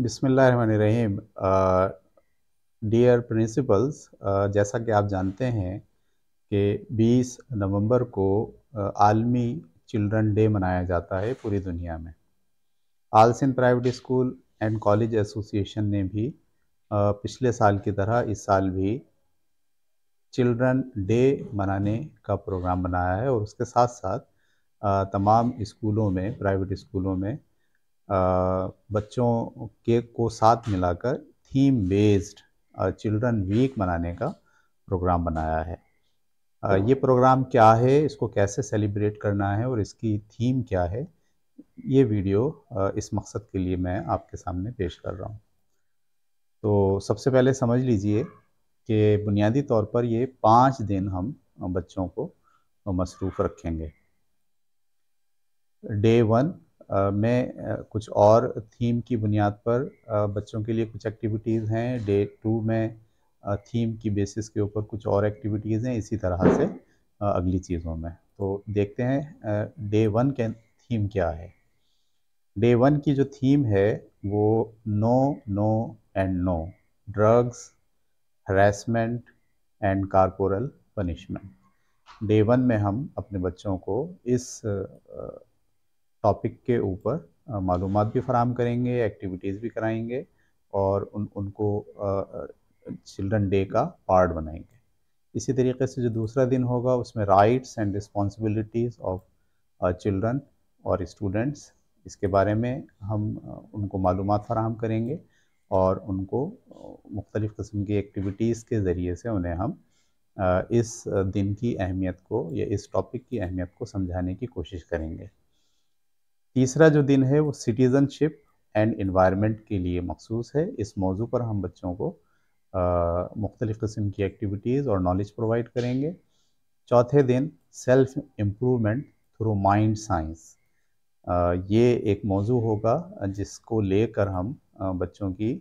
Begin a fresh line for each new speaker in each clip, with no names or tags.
बिसमीम dear principles जैसा कि आप जानते हैं कि 20 नवंबर को आलमी चिल्ड्रन डे मनाया जाता है पूरी दुनिया में आलसिन private school and college association ने भी पिछले साल की तरह इस साल भी चिल्ड्रन डे मनाने का प्रोग्राम बनाया है और उसके साथ साथ तमाम स्कूलों में प्राइवेट स्कूलों में बच्चों के को साथ मिलाकर थीम बेस्ड चिल्ड्रन वीक मनाने का प्रोग्राम बनाया है हाँ। ये प्रोग्राम क्या है इसको कैसे सेलिब्रेट करना है और इसकी थीम क्या है ये वीडियो इस मकसद के लिए मैं आपके सामने पेश कर रहा हूँ तो सबसे पहले समझ लीजिए कि बुनियादी तौर पर ये पाँच दिन हम बच्चों को मसरूफ़ रखेंगे डे वन में कुछ और थीम की बुनियाद पर बच्चों के लिए कुछ एक्टिविटीज़ हैं डे टू में थीम की बेसिस के ऊपर कुछ और एक्टिविटीज़ हैं इसी तरह से अगली चीज़ों में तो देखते हैं डे वन के थीम क्या है डे वन की जो थीम है वो no no and no drugs harassment and corporal punishment day one में हम अपने बच्चों को इस टॉपिक के ऊपर मालूम भी फराम करेंगे एक्टिविटीज़ भी कराएंगे और उन उनको चिल्ड्रन डे का पार्ट बनाएंगे इसी तरीके से जो दूसरा दिन होगा उसमें rights and responsibilities of children और स्टूडेंट्स इसके बारे में हम उनको मालूम फ़राम करेंगे और उनको मुख्तलिफ़ कस्म की एक्टिविटीज़ के ज़रिए से उन्हें हम इस दिन की अहमियत को या इस टॉपिक की अहमियत को समझाने की कोशिश करेंगे तीसरा जो दिन है वो सिटीज़नशिप एंड इन्वायरमेंट के लिए मखसूस है इस मौजू पर हम बच्चों को मुख्तलिफ़ किस्म की एक्टिविटीज़ और नॉलेज प्रोवाइड करेंगे चौथे दिन self improvement through mind science ये एक मौजू होगा जिसको लेकर हम बच्चों की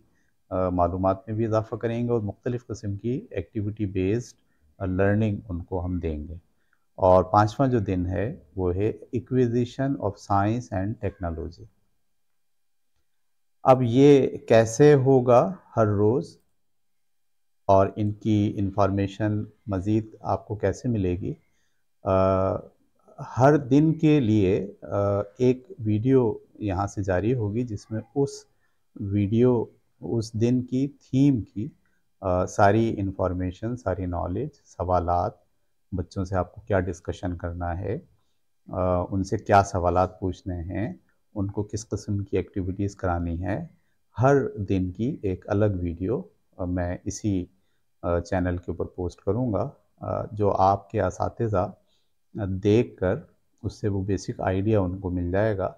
मालूम में भी इजाफा करेंगे और मुख्तलिफ़ किस्म की एक्टिविटी बेस्ड लर्निंग उनको हम देंगे और पांचवा जो दिन है वो है acquisition of science and technology अब ये कैसे होगा हर रोज़ और इनकी इंफॉर्मेशन मज़ीद आपको कैसे मिलेगी आ, हर दिन के लिए आ, एक वीडियो यहाँ से जारी होगी जिसमें उस वीडियो उस दिन की थीम की आ, सारी इंफॉर्मेशन सारी नॉलेज सवालात बच्चों से आपको क्या डिस्कशन करना है उनसे क्या सवाल पूछने हैं उनको किस किस्म की एक्टिविटीज़ करानी है हर दिन की एक अलग वीडियो मैं इसी चैनल के ऊपर पोस्ट करूँगा जो आपके इस देख कर उससे वो बेसिक आइडिया उनको मिल जाएगा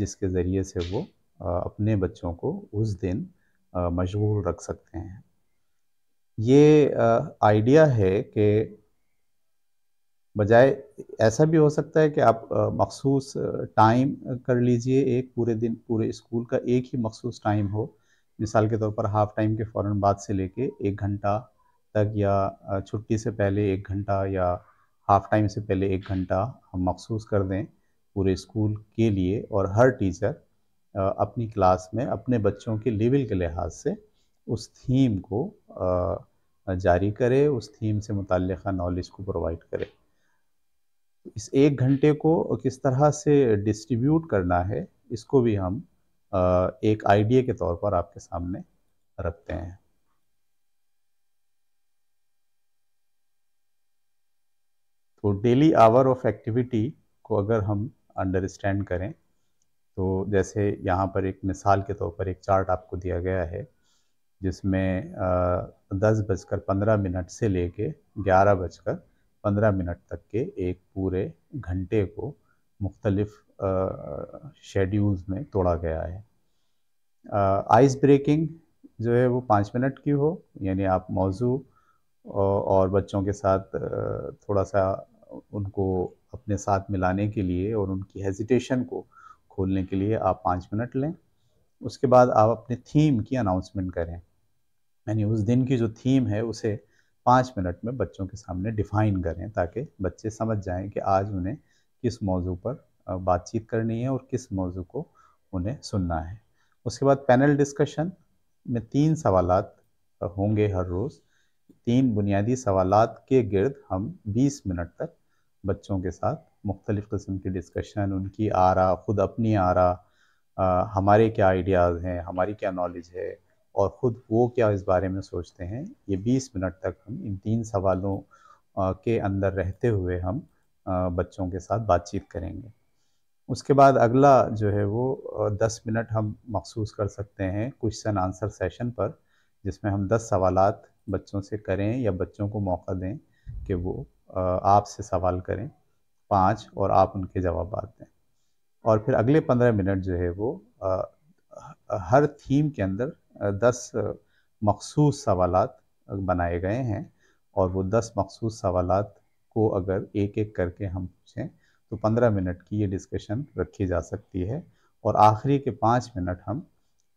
जिसके ज़रिए से वो अपने बच्चों को उस दिन मशगूल रख सकते हैं ये आइडिया है कि बजाय ऐसा भी हो सकता है कि आप मखसूस टाइम कर लीजिए एक पूरे दिन पूरे स्कूल का एक ही मखसूस टाइम हो मिसाल के तौर पर हाफ़ टाइम के फ़ौर बाद से लेके एक घंटा तक या छुट्टी से पहले एक घंटा या हाफ़ टाइम से पहले एक घंटा हम मखसूस कर दें पूरे स्कूल के लिए और हर टीचर अपनी क्लास में अपने बच्चों के लेवल के लिहाज से उस थीम को जारी करे उस थीम से मुतल नॉलेज को प्रोवाइड करे इस एक घंटे को किस तरह से डिस्ट्रीब्यूट करना है इसको भी हम एक आइडिया के तौर पर आपके सामने रखते हैं तो डेली आवर ऑफ एक्टिविटी को अगर हम अंडरस्टैंड करें तो जैसे यहाँ पर एक मिसाल के तौर पर एक चार्ट आपको दिया गया है जिसमें दस बजकर पंद्रह मिनट से लेके ग्यारह बजकर पंद्रह मिनट तक के एक पूरे घंटे को मुख्तलिफ शेड्यूल्स में तोड़ा गया है आइस ब्रेकिंग जो है वो पाँच मिनट की हो यानी आप मौजू और बच्चों के साथ थोड़ा सा उनको अपने साथ मिलाने के लिए और उनकी हेजिटेशन को खोलने के लिए आप पाँच मिनट लें उसके बाद आप अपने थीम की अनाउंसमेंट करें यानी उस दिन की जो थीम है उसे पाँच मिनट में बच्चों के सामने डिफाइन करें ताकि बच्चे समझ जाएं कि आज उन्हें किस मौजू पर बातचीत करनी है और किस मौजू को उन्हें सुनना है उसके बाद पैनल डिस्कशन में तीन सवाल होंगे हर रोज़ तीन बुनियादी सवाल के गिर्द हम 20 मिनट तक बच्चों के साथ मुख्तलिफ़ कस्म की डिस्कशन उनकी आरा ख़ुद अपनी आरा आ, हमारे क्या आइडियाज़ हैं हमारी क्या नॉलेज है और ख़ुद वो क्या इस बारे में सोचते हैं ये 20 मिनट तक हम इन तीन सवालों के अंदर रहते हुए हम बच्चों के साथ बातचीत करेंगे उसके बाद अगला जो है वो दस मिनट हम मखसूस कर सकते हैं क्वेश्चन आंसर सेशन पर जिसमें हम दस सवाल बच्चों से करें या बच्चों को मौका दें कि वो आपसे सवाल करें पाँच और आप उनके जवाब दें और फिर अगले पंद्रह मिनट जो है वो हर थीम के अंदर दस मखसूस सवाल बनाए गए हैं और वो दस मखसूस सवाल को अगर एक एक करके हम पूछें तो पंद्रह मिनट की ये डिस्कशन रखी जा सकती है और आखिरी के पाँच मिनट हम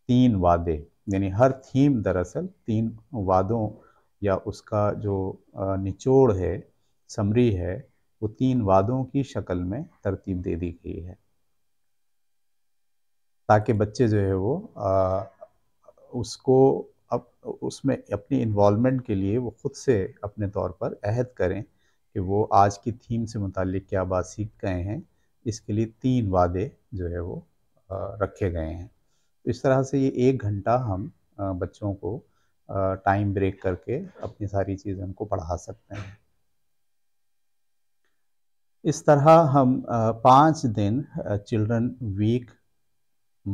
तीन वादे यानी हर थीम दरअसल तीन वादों या उसका जो निचोड़ है समरी है वो तीन वादों की शक्ल में तरतीब दे दी गई है ताकि बच्चे जो है वो आ, उसको अब उसमें अपनी इन्वॉलमेंट के लिए वो ख़ुद से अपने तौर पर अहद करें कि वो आज की थीम से मुतलिक क्या बात सीख गए हैं इसके लिए तीन वादे जो है वो रखे गए हैं तो इस तरह से ये एक घंटा हम बच्चों को टाइम ब्रेक करके अपनी सारी चीज़ें उनको पढ़ा सकते हैं इस तरह हम पाँच दिन चिल्ड्रन वीक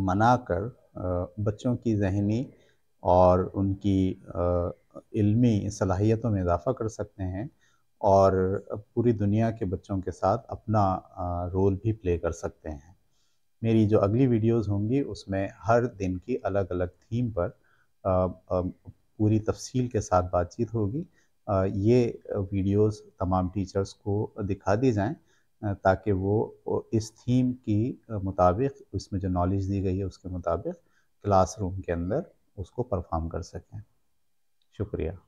मनाकर बच्चों की जहनी और उनकी इल्मी सलाहियतों में इजाफ़ा कर सकते हैं और पूरी दुनिया के बच्चों के साथ अपना रोल भी प्ले कर सकते हैं मेरी जो अगली वीडियोस होंगी उसमें हर दिन की अलग अलग थीम पर पूरी तफसील के साथ बातचीत होगी ये वीडियोस तमाम टीचर्स को दिखा दी जाएं ताकि वो इस थीम की मुताबिक इसमें जो नॉलेज दी गई है उसके मुताबिक क्लासरूम के अंदर उसको परफॉर्म कर सकें शुक्रिया